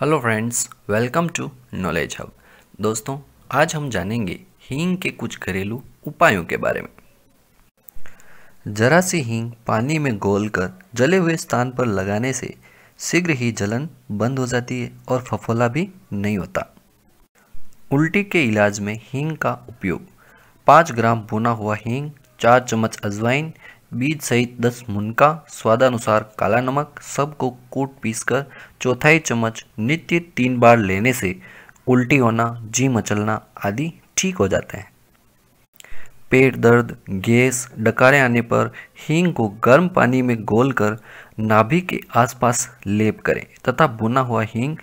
hello friends welcome to knowledge hub दोस्तों आज हम जानेंगे हींग के कुछ घरेलू उपायों के बारे में जरा सी हींग पानी में घोलकर जले हुए स्थान पर लगाने से शीघ्र ही जलन बंद हो जाती है और फफोला भी नहीं होता उल्टी के इलाज में हींग का उपयोग पाँच ग्राम भुना हुआ हींग चार चम्मच अजवाइन बीज सहित दस मुनका स्वादानुसार काला नमक सबको कूट पीसकर चौथाई चम्मच नित्य तीन बार लेने से उल्टी होना जी मचलना आदि ठीक हो जाते हैं पेट दर्द गैस डकारे आने पर हींग को गर्म पानी में घोलकर नाभि के आसपास लेप करें तथा भुना हुआ हींग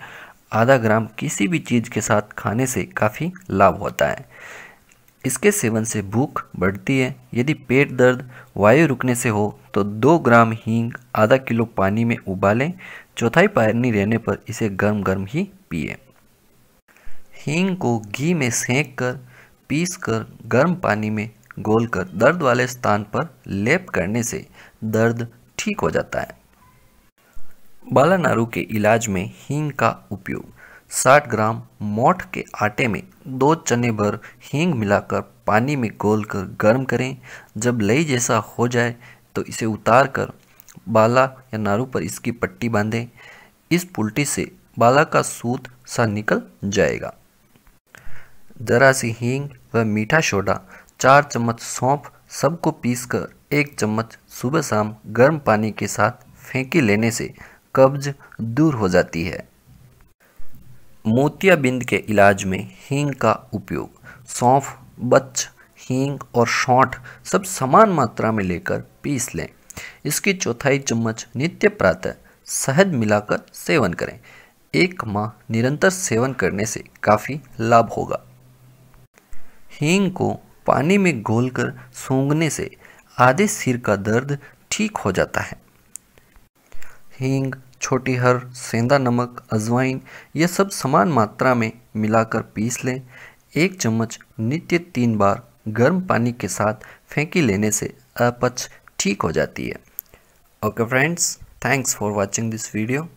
आधा ग्राम किसी भी चीज़ के साथ खाने से काफ़ी लाभ होता है इसके सेवन से भूख बढ़ती है यदि पेट दर्द वायु रुकने से हो तो दो ग्राम हींग आधा किलो पानी में उबालें चौथाई पानी रहने पर इसे गर्म गर्म ही पिए हींग को घी में सेंक कर पीस कर गर्म पानी में गोल कर दर्द वाले स्थान पर लेप करने से दर्द ठीक हो जाता है बाला नारू के इलाज में हींग का उपयोग साठ ग्राम मोठ के आटे में दो चने भर हींग मिलाकर पानी में गोल कर गर्म करें जब लई जैसा हो जाए तो इसे उतार कर बाला या नारू पर इसकी पट्टी बांधें इस पुलटी से बाला का सूत सा निकल जाएगा जरा सी हींग व मीठा सोडा चार चम्मच सौंफ सबको पीस कर एक चम्मच सुबह शाम गर्म पानी के साथ फेंकी लेने से कब्ज दूर हो जाती है मोतियाबिंद के इलाज में हींग का उपयोग सौंफ बच्च हींग और शौठ सब समान मात्रा में लेकर पीस लें इसकी चौथाई चम्मच नित्य प्रातः शहद मिलाकर सेवन करें एक माह निरंतर सेवन करने से काफ़ी लाभ होगा हींग को पानी में घोलकर सूंघने से आधे सिर का दर्द ठीक हो जाता है हींग छोटी हर सेंधा नमक अजवाइन यह सब समान मात्रा में मिलाकर पीस लें एक चम्मच नित्य तीन बार गर्म पानी के साथ फेंकी लेने से अपच ठीक हो जाती है okay friends thanks for watching this video